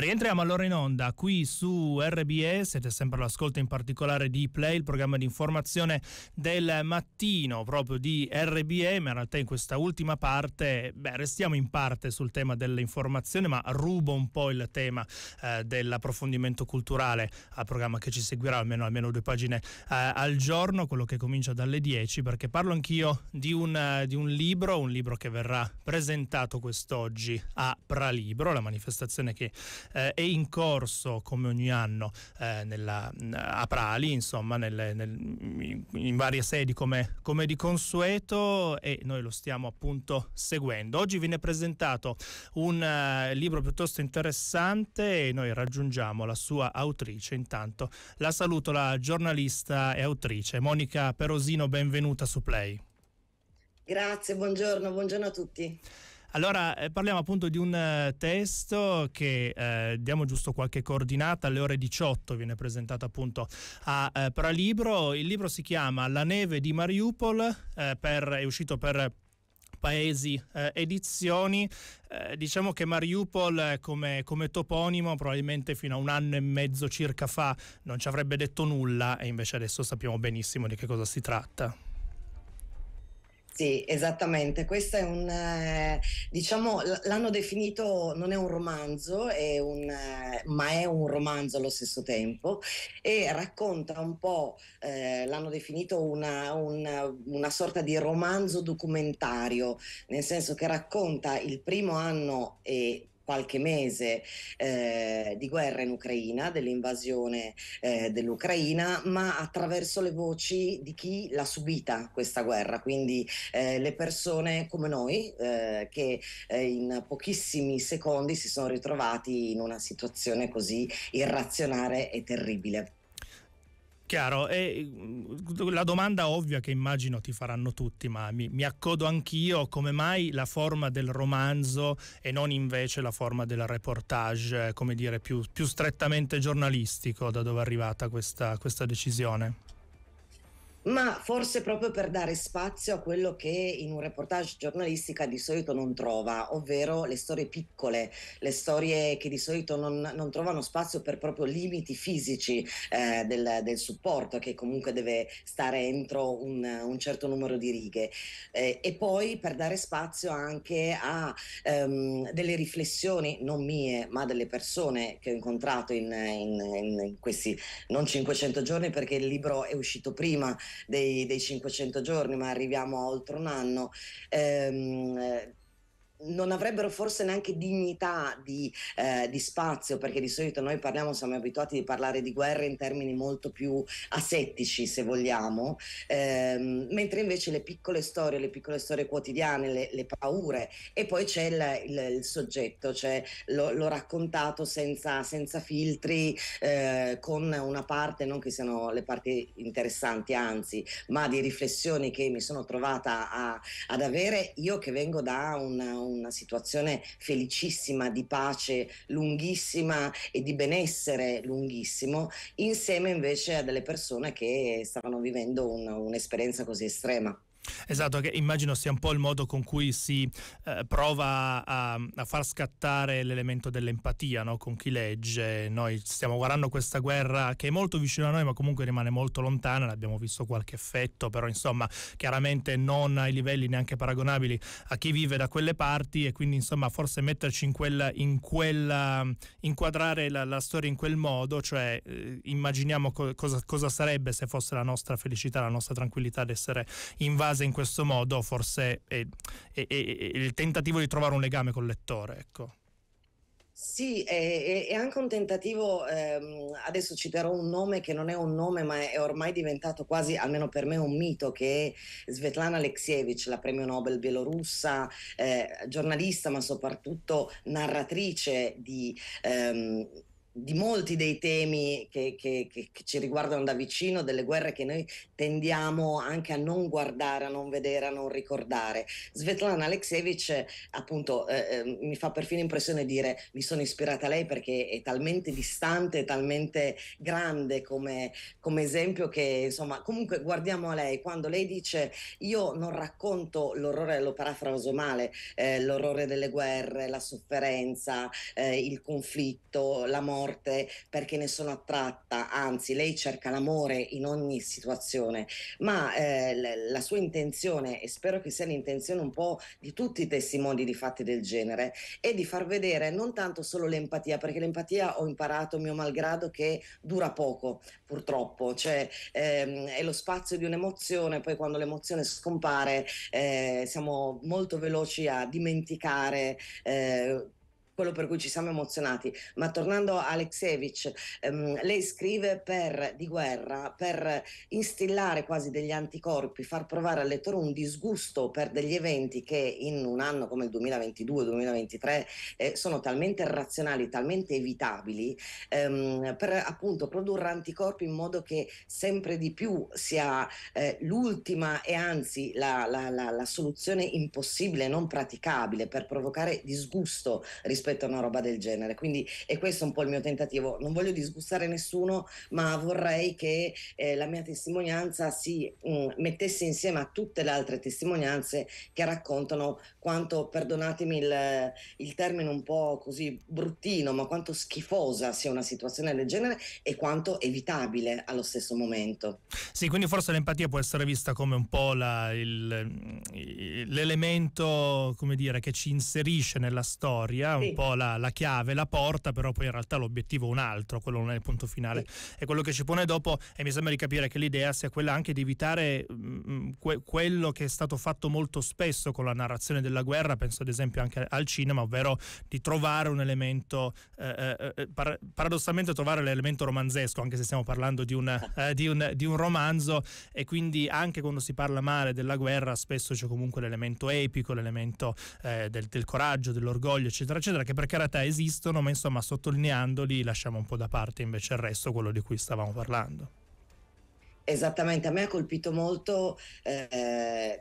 Rientriamo allora in onda qui su RBE, siete sempre all'ascolto in particolare di Play, il programma di informazione del mattino proprio di RBE, ma in realtà in questa ultima parte, beh, restiamo in parte sul tema dell'informazione, ma rubo un po' il tema eh, dell'approfondimento culturale al programma che ci seguirà, almeno, almeno due pagine eh, al giorno, quello che comincia dalle 10, perché parlo anch'io di un, di un libro, un libro che verrà presentato quest'oggi a Pralibro, la manifestazione che eh, è in corso come ogni anno eh, nella, mm, a Prali, insomma, nelle, nel, in varie sedi come, come, di consueto e noi lo stiamo appunto seguendo. Oggi viene presentato un uh, libro piuttosto interessante e noi raggiungiamo la sua autrice. Intanto la saluto la giornalista e autrice Monica Perosino, benvenuta su Play. Grazie, buongiorno, buongiorno a tutti. Allora eh, parliamo appunto di un eh, testo che eh, diamo giusto qualche coordinata, alle ore 18 viene presentato appunto a eh, Pralibro, il libro si chiama La neve di Mariupol, eh, per, è uscito per Paesi eh, Edizioni, eh, diciamo che Mariupol come, come, toponimo probabilmente fino a un anno e mezzo circa fa non ci avrebbe detto nulla e invece adesso sappiamo benissimo di che cosa si tratta. Sì, esattamente. Questo è un, eh, diciamo, l'hanno definito, non è un romanzo, è un, eh, ma è un romanzo allo stesso tempo e racconta un po', eh, l'hanno definito una, una, una, sorta di romanzo documentario, nel senso che racconta il primo anno e qualche mese eh, di guerra in Ucraina, dell'invasione eh, dell'Ucraina, ma attraverso le voci di chi l'ha subita questa guerra, quindi eh, le persone come noi eh, che eh, in pochissimi secondi si sono ritrovati in una situazione così irrazionale e terribile. Chiaro, e mm, la domanda ovvia che immagino ti faranno tutti, ma mi, mi, accodo anch'io, come mai la forma del romanzo e non invece la forma del reportage, eh, come dire, più, più strettamente giornalistico, da dove è arrivata questa, questa decisione? Ma forse proprio per dare spazio a quello che in un reportage giornalistica di solito non trova, ovvero le storie piccole, le storie che di solito non, non trovano spazio per proprio limiti fisici eh, del, del, supporto, che comunque deve stare entro un, un certo numero di righe. Eh, e poi per dare spazio anche a ehm, delle riflessioni, non mie, ma delle persone che ho incontrato in, in, in questi non 500 giorni, perché il libro è uscito prima dei, dei 500 giorni, ma arriviamo a oltre un anno. Ehm, non avrebbero forse neanche dignità di, eh, di, spazio, perché di solito noi parliamo, siamo abituati a parlare di guerra in termini molto più asettici, se vogliamo, ehm, mentre invece le piccole storie, le piccole storie quotidiane, le, le paure, e poi c'è il, il, il soggetto, cioè lo, l'ho, raccontato senza, senza filtri, eh, con una parte, non che siano le parti interessanti, anzi, ma di riflessioni che mi sono trovata a, ad avere io che vengo da un una situazione felicissima di pace lunghissima e di benessere lunghissimo, insieme invece a delle persone che stavano vivendo un, un'esperienza così estrema. Esatto, che immagino sia un po' il modo con cui si eh, prova a, a, far scattare l'elemento dell'empatia no? con chi legge. Noi stiamo guardando questa guerra che è molto vicina a noi, ma comunque rimane molto lontana. L'abbiamo visto qualche effetto, però insomma, chiaramente non ai livelli neanche paragonabili a chi vive da quelle parti. E quindi, insomma, forse metterci in quella, in quella inquadrare la, la, storia in quel modo, cioè eh, immaginiamo co- cosa, cosa sarebbe se fosse la nostra felicità, la nostra tranquillità ad essere invasa frase in questo modo forse è, è, è, il tentativo di trovare un legame col lettore. Ecco. Sì, è, è, anche un tentativo, ehm, adesso citerò un nome che non è un nome ma è ormai diventato quasi, almeno per me, un mito, che è Svetlana Alexievich, la premio Nobel bielorussa, eh, giornalista ma soprattutto narratrice di... Ehm, di molti dei temi che, che, che, che, ci riguardano da vicino, delle guerre che noi tendiamo anche a non guardare, a non vedere, a non ricordare. Svetlana Alexievich, appunto, eh, eh mi fa perfino impressione dire mi sono ispirata a lei perché è talmente distante, talmente grande come, come esempio che, insomma, comunque guardiamo a lei quando lei dice io non racconto l'orrore, lo parafraso male, eh, l'orrore delle guerre, la sofferenza, eh, il conflitto, la morte forte perché ne sono attratta, anzi lei cerca l'amore in ogni situazione, ma eh, la sua intenzione, e spero che sia l'intenzione un po' di tutti i testimoni di fatti del genere, è di far vedere non tanto solo l'empatia, perché l'empatia ho imparato mio malgrado che dura poco, purtroppo, cioè ehm, è lo spazio di un'emozione, poi quando l'emozione scompare eh, siamo molto veloci a dimenticare. Eh, quello per cui ci siamo emozionati. Ma tornando a Alexevich, ehm, lei scrive per, di guerra per instillare quasi degli anticorpi, far provare al lettore un disgusto per degli eventi che in un anno come il 2022-2023 eh, sono talmente razionali, talmente evitabili, ehm, per appunto produrre anticorpi in modo che sempre di più sia eh, l'ultima e anzi la, la, la, la soluzione impossibile, non praticabile, per provocare disgusto rispetto rispetto a una roba del genere. Quindi è questo un po' il mio tentativo. Non voglio disgustare nessuno, ma vorrei che eh, la mia testimonianza si mh, mm, mettesse insieme a tutte le altre testimonianze che raccontano quanto, perdonatemi il, il termine un po' così bruttino, ma quanto schifosa sia una situazione del genere e quanto evitabile allo stesso momento. Sì, quindi forse l'empatia può essere vista come un po' la, il, mm, l'elemento, come dire, che ci inserisce nella storia, sì. un po' po' la, la, chiave, la porta, però poi in realtà l'obiettivo è un altro, quello non è il punto finale. È quello che ci pone dopo e mi sembra di capire che l'idea sia quella anche di evitare mh, mm, mm, que- quello che è stato fatto molto spesso con la narrazione della guerra, penso ad esempio anche al cinema, ovvero di trovare un elemento, eh, eh, eh, eh par- paradossalmente trovare l'elemento romanzesco, anche se stiamo parlando di, una, eh, di, un, di un romanzo e quindi anche quando si parla male della guerra spesso c'è comunque l'elemento epico, l'elemento eh, del, del, coraggio, dell'orgoglio, eccetera, eccetera, eccetera, che per carità esistono, ma insomma sottolineandoli lasciamo un po' da parte invece il resto, quello di cui stavamo parlando. Esattamente, a me ha colpito molto, eh,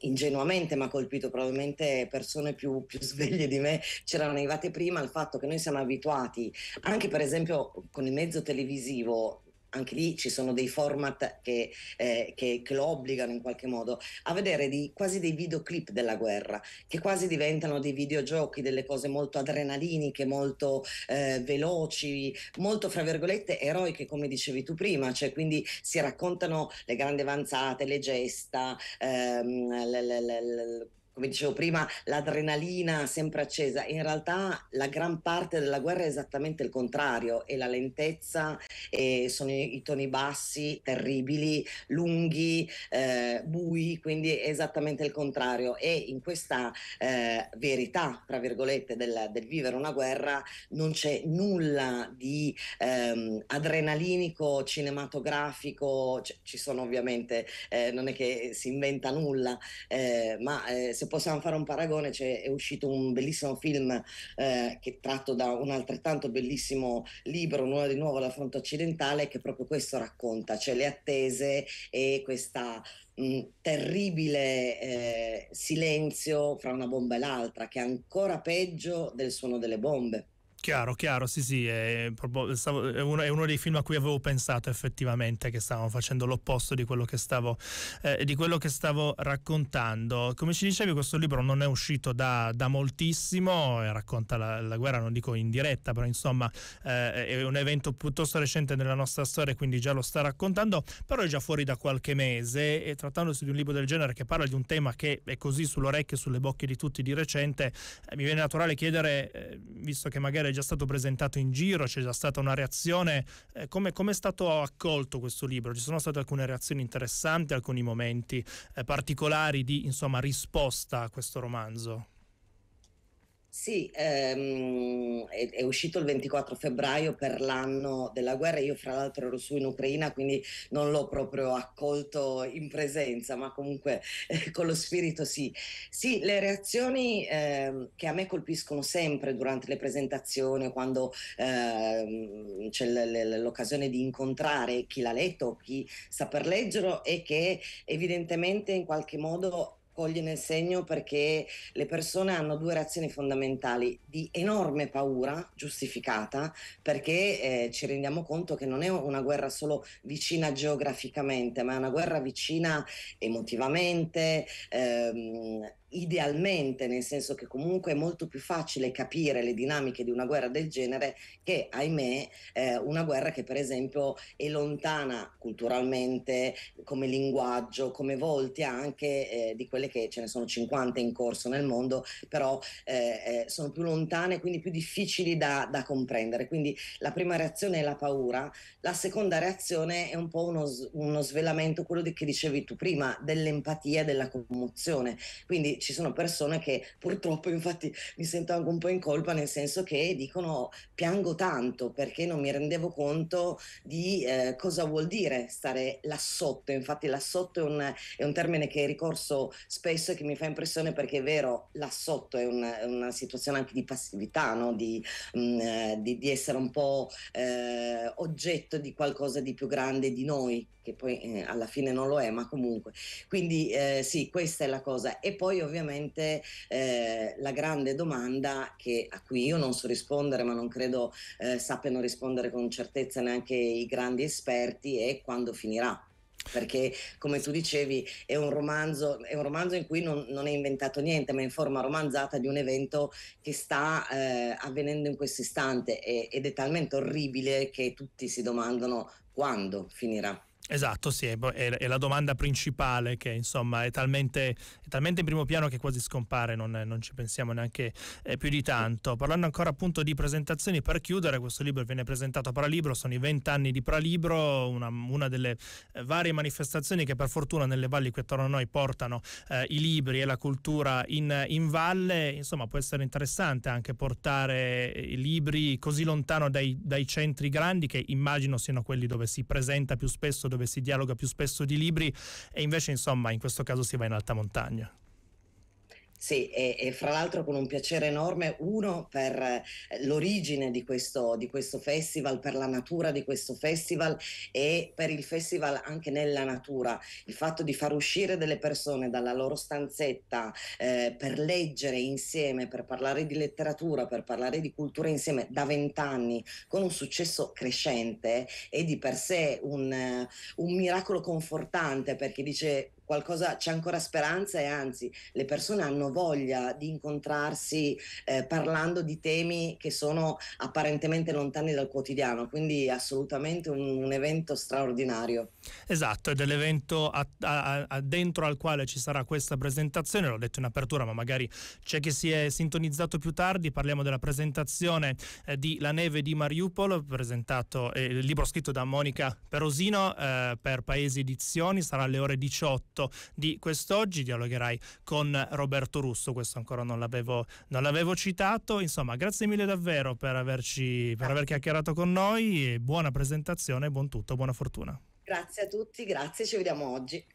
ingenuamente ma ha colpito, probabilmente persone più, più, sveglie di me c'erano arrivate prima, il fatto che noi siamo abituati, anche per esempio con il mezzo televisivo, anche lì ci sono dei format che, eh, che, che, lo obbligano in qualche modo a vedere di, quasi dei videoclip della guerra, che quasi diventano dei videogiochi, delle cose molto adrenaliniche, molto eh, veloci, molto fra virgolette eroiche, come dicevi tu prima, cioè quindi si raccontano le grandi avanzate, le gesta, ehm, le, le, le, come dicevo prima, l'adrenalina sempre accesa. In realtà la gran parte della guerra è esattamente il contrario, è la lentezza, e sono i, toni bassi, terribili, lunghi, eh, bui, quindi è esattamente il contrario. E in questa eh, verità, tra virgolette, del, del, vivere una guerra non c'è nulla di ehm, adrenalinico, cinematografico, C- cioè ci sono ovviamente, eh, non è che si inventa nulla, eh, ma eh, se possiamo fare un paragone, è uscito un bellissimo film eh, che è tratto da un altrettanto bellissimo libro, Nuova di nuovo la fronte occidentale, che proprio questo racconta, cioè le attese e questa terribile eh, silenzio fra una bomba e l'altra, che è ancora peggio del suono delle bombe. Chiaro, chiaro, sì, sì, è, proprio, è, uno, dei film a cui avevo pensato effettivamente che stavamo facendo l'opposto di quello, stavo, eh, di quello che stavo, raccontando. Come ci dicevi, questo libro non è uscito da, da moltissimo, eh, racconta la, la, guerra, non dico in diretta, però insomma eh, è un evento piuttosto recente nella nostra storia, quindi già lo sta raccontando, però è già fuori da qualche mese e trattandosi di un libro del genere che parla di un tema che è così sull'orecchio e sulle bocche di tutti di recente, eh, mi viene naturale chiedere, eh, visto che magari già stato presentato in giro, c'è già stata una reazione. Eh, come, come è stato accolto questo libro? Ci sono state alcune reazioni interessanti, alcuni momenti eh, particolari di insomma, risposta a questo romanzo? Sì, ehm, è, è, uscito il 24 febbraio per l'anno della guerra. Io, fra l'altro, ero su in Ucraina, quindi non l'ho proprio accolto in presenza, ma comunque eh, con lo spirito sì. Sì, le reazioni eh, che a me colpiscono sempre durante le presentazioni, quando eh, c'è l- l- l'occasione di incontrare chi l'ha letto, chi sa per leggerlo e che evidentemente in qualche modo coglie nel segno perché le persone hanno due reazioni fondamentali di enorme paura giustificata perché eh, ci rendiamo conto che non è una guerra solo vicina geograficamente ma è una guerra vicina emotivamente ehm, idealmente, nel senso che comunque è molto più facile capire le dinamiche di una guerra del genere che, ahimè, eh, una guerra che per esempio è lontana culturalmente, come linguaggio, come volti anche eh, di quelle che ce ne sono 50 in corso nel mondo, però eh, eh, sono più lontane, quindi più difficili da, da, comprendere. Quindi la prima reazione è la paura, la seconda reazione è un po' uno, uno svelamento, quello di, che dicevi tu prima, dell'empatia, della commozione. Quindi ci sono persone che purtroppo infatti mi sento anche un po' in colpa nel senso che dicono piango tanto perché non mi rendevo conto di eh, cosa vuol dire stare là sotto, infatti là sotto è un, è un termine che ricorso spesso e che mi fa impressione perché è vero, là sotto è, un, è una situazione anche di passività, no? di, mh, mm, eh, di, di, essere un po' eh, oggetto di qualcosa di più grande di noi, che poi eh, alla fine non lo è, ma comunque. Quindi eh, sì, questa è la cosa. E poi ovviamente ovviamente eh, la grande domanda che, a cui io non so rispondere, ma non credo eh, sappiano rispondere con certezza neanche i grandi esperti, è quando finirà perché come tu dicevi è un romanzo, è un romanzo in cui non, non, è inventato niente ma in forma romanzata di un evento che sta eh, avvenendo in questo istante ed è talmente orribile che tutti si domandano quando finirà. Esatto, sì, è, la domanda principale che insomma è talmente, è talmente in primo piano che quasi scompare, non, non ci pensiamo neanche eh, più di tanto. Parlando ancora appunto di presentazioni, per chiudere, questo libro viene presentato a Pralibro, sono i vent'anni di Pralibro, una, una delle eh, varie manifestazioni che per fortuna nelle valli qui attorno a noi portano eh, i libri e la cultura in, in, valle, insomma può essere interessante anche portare eh, i libri così lontano dai, dai centri grandi che immagino siano quelli dove si presenta più spesso dove si dialoga più spesso di libri e invece insomma in questo caso si va in alta montagna. Sì, e, e, fra l'altro con un piacere enorme, uno per eh, l'origine di questo, di questo, festival, per la natura di questo festival e per il festival anche nella natura, il fatto di far uscire delle persone dalla loro stanzetta eh, per leggere insieme, per parlare di letteratura, per parlare di cultura insieme da vent'anni con un successo crescente è di per sé un, eh, un miracolo confortante perché dice qualcosa, c'è ancora speranza e anzi le persone hanno voglia di incontrarsi eh, parlando di temi che sono apparentemente lontani dal quotidiano, quindi assolutamente un, un evento straordinario. Esatto, ed è l'evento a, a, a dentro al quale ci sarà questa presentazione, l'ho detto in apertura, ma magari c'è chi si è sintonizzato più tardi, parliamo della presentazione eh, di La neve di Mariupol, presentato eh, il libro scritto da Monica Perosino eh, per Paesi Edizioni, sarà alle ore 18 tutto di quest'oggi. Dialogherai con Roberto Russo, questo ancora non l'avevo, non l'avevo citato. Insomma, grazie mille davvero per, averci, per aver chiacchierato con noi. E buona presentazione, buon tutto, buona fortuna. Grazie a tutti, grazie, ci vediamo oggi.